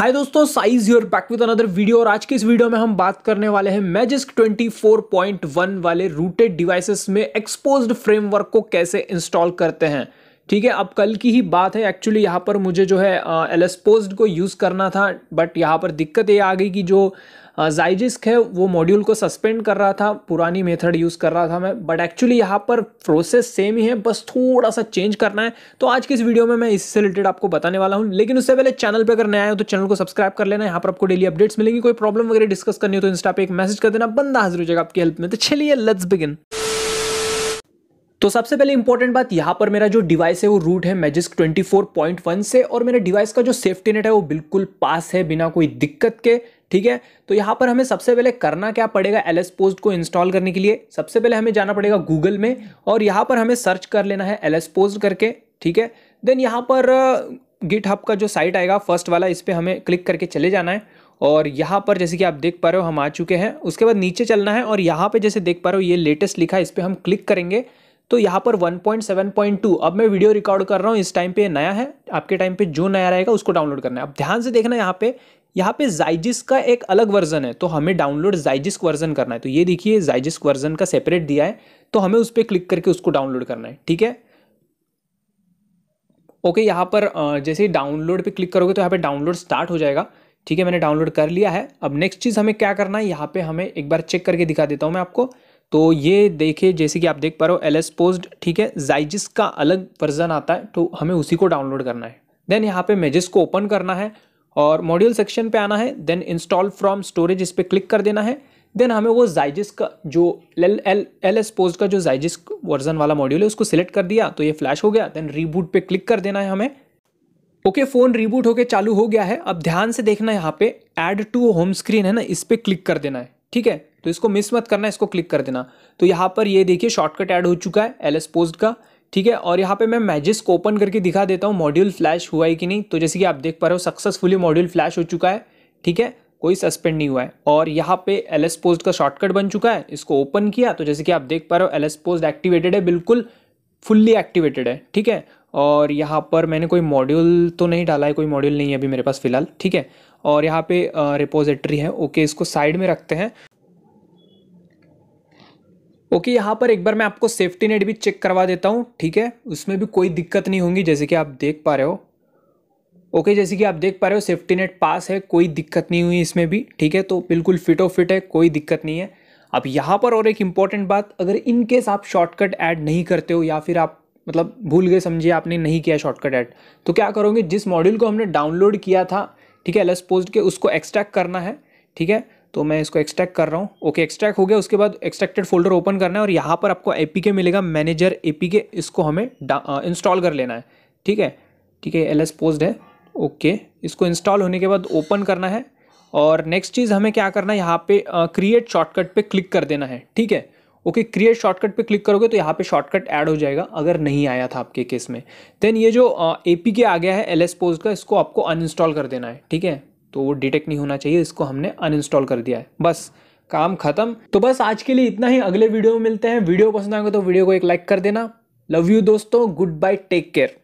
हाय दोस्तों size your back with another video और आज के इस वीडियो में हम बात करने वाले हैं मैजिस्क 24.1 वाले रूटेड डिवाइसेस में एक्सपोज्ड फ्रेमवर्क को कैसे इंस्टॉल करते हैं ठीक है अब कल की ही बात है एक्चुअली यहाँ पर मुझे जो है एल पोस्ट को यूज़ करना था बट यहाँ पर दिक्कत ये आ गई कि जो जाइजिस्क है वो मॉड्यूल को सस्पेंड कर रहा था पुरानी मेथड यूज़ कर रहा था मैं बट एक्चुअली यहाँ पर प्रोसेस सेम ही है बस थोड़ा सा चेंज करना है तो आज की इस वीडियो में मैं इससे रिलेटेड आपको बताने वाला हूँ लेकिन उससे पहले चैनल पर अगर नया हो तो चैनल को सब्सक्राइब कर लेना यहाँ पर आपको डेली अपडेट्स मिलेंगी कोई प्रॉब्लम वगैरह डिस्कस करनी हो तो इंस्टा पर एक मैसेज कर देना बंदा हाजिर हो जाएगा आपकी हेल्प में तो चलिए लेट्स बिगिन तो सबसे पहले इंपॉर्टेंट बात यहाँ पर मेरा जो डिवाइस है वो रूट है मैजिस्क 24.1 से और मेरे डिवाइस का जो सेफ्टी नेट है वो बिल्कुल पास है बिना कोई दिक्कत के ठीक है तो यहाँ पर हमें सबसे पहले करना क्या पड़ेगा एल एस पोस्ट को इंस्टॉल करने के लिए सबसे पहले हमें जाना पड़ेगा गूगल में और यहाँ पर हमें सर्च कर लेना है एल एस पोस्ट करके ठीक है देन यहाँ पर गिट uh, हब का जो साइट आएगा फर्स्ट वाला इस पर हमें क्लिक करके चले जाना है और यहाँ पर जैसे कि आप देख पा रहे हो हम आ चुके हैं उसके बाद नीचे चलना है और यहाँ पे जैसे देख पा रहे हो ये लेटेस्ट लिखा है इस पर हम क्लिक करेंगे तो यहाँ पर 1.7.2 अब मैं वीडियो रिकॉर्ड कर रहा हूँ इस टाइम पे नया है आपके टाइम पे जो नया रहेगा उसको डाउनलोड करना है अब ध्यान से देखना यहाँ पे यहाँ पे जाइजिस का एक अलग वर्जन है तो हमें डाउनलोड जाइजिस्क वर्जन करना है तो ये देखिए जाइजिस्क वर्जन का सेपरेट दिया है तो हमें उस पर क्लिक करके उसको डाउनलोड करना है ठीक है ओके यहाँ पर जैसे डाउनलोड पर क्लिक करोगे तो यहाँ पे डाउनलोड स्टार्ट हो जाएगा ठीक है मैंने डाउनलोड कर लिया है अब नेक्स्ट चीज़ हमें क्या करना है यहाँ पे हमें एक बार चेक करके दिखा देता हूँ मैं आपको तो ये देखे जैसे कि आप देख पा रहे हो एल एस पोस्ट ठीक है जाइजिस का अलग वर्जन आता है तो हमें उसी को डाउनलोड करना है देन यहाँ पे मेजिस को ओपन करना है और मॉड्यूल सेक्शन पे आना है देन इंस्टॉल फ्रॉम स्टोरेज इस पर क्लिक कर देना है देन हमें वो जाइजिस का जो L L LSPosed का जो जाइजिस वर्जन वाला मॉड्यूल है उसको सिलेक्ट कर दिया तो ये फ्लैश हो गया देन रीबूट पर क्लिक कर देना है हमें ओके फ़ोन रीबूट होकर चालू हो गया है अब ध्यान से देखना यहाँ पे एड टू होम स्क्रीन है ना इस पर क्लिक कर देना है ठीक है तो इसको मिस मत करना इसको क्लिक कर देना तो यहाँ पर ये देखिए शॉर्टकट ऐड हो चुका है एल पोस्ट का ठीक है और यहाँ पे मैं मैजिस को ओपन करके दिखा देता हूँ मॉड्यूल फ्लैश हुआ है कि नहीं तो जैसे कि आप देख पा रहे हो सक्सेसफुली मॉड्यूल फ्लैश हो चुका है ठीक है कोई सस्पेंड नहीं हुआ है और यहाँ पे एल एस पोस्ट का शॉर्टकट बन चुका है इसको ओपन किया तो जैसे कि आप देख पा रहे हो एल एस पोस्ट एक्टिवेटेड है बिल्कुल फुल्ली एक्टिवेटेड है ठीक है और यहाँ पर मैंने कोई मॉड्यूल तो नहीं डाला है कोई मॉड्यूल नहीं है अभी मेरे पास फिलहाल ठीक है और यहाँ पे रिपोजिटरी है ओके इसको साइड में रखते हैं ओके यहाँ पर एक बार मैं आपको सेफ्टी नेट भी चेक करवा देता हूँ ठीक है उसमें भी कोई दिक्कत नहीं होगी जैसे कि आप देख पा रहे हो ओके जैसे कि आप देख पा रहे हो सेफ्टी नेट पास है कोई दिक्कत नहीं हुई इसमें भी ठीक है तो बिल्कुल फिट ऑफ फिट है कोई दिक्कत नहीं है अब यहाँ पर और एक इम्पॉर्टेंट बात अगर इन केस आप शॉर्टकट ऐड नहीं करते हो या फिर आप मतलब भूल गए समझिए आपने नहीं किया शॉर्टकट ऐड तो क्या करोगे जिस मॉड्यूल को हमने डाउनलोड किया था ठीक है एल पोस्ट के उसको एक्सट्रैक्ट करना है ठीक है तो मैं इसको एक्सट्रैक्ट कर रहा हूँ ओके एक्सट्रैक्ट हो गया उसके बाद एक्सट्रैक्टेड फोल्डर ओपन करना है और यहाँ पर आपको ए मिलेगा मैनेजर ए इसको हमें इंस्टॉल कर लेना है ठीक है ठीक है एल एस पोस्ट है ओके इसको इंस्टॉल होने के बाद ओपन करना है और नेक्स्ट चीज़ हमें क्या करना है यहाँ पे क्रिएट शॉर्टकट पे क्लिक कर देना है ठीक है ओके क्रिएट शॉर्टकट पे क्लिक करोगे तो यहाँ पे शॉर्टकट ऐड हो जाएगा अगर नहीं आया था आपके केस में देन ये जो ए पी के आ गया है एल एस पोस्ट का इसको आपको अनइंस्टॉल कर देना है ठीक है तो वो डिटेक्ट नहीं होना चाहिए इसको हमने अनइंस्टॉल कर दिया है बस काम खत्म तो बस आज के लिए इतना ही अगले वीडियो में मिलते हैं वीडियो पसंद आएंगे तो वीडियो को एक लाइक कर देना लव यू दोस्तों गुड बाय टेक केयर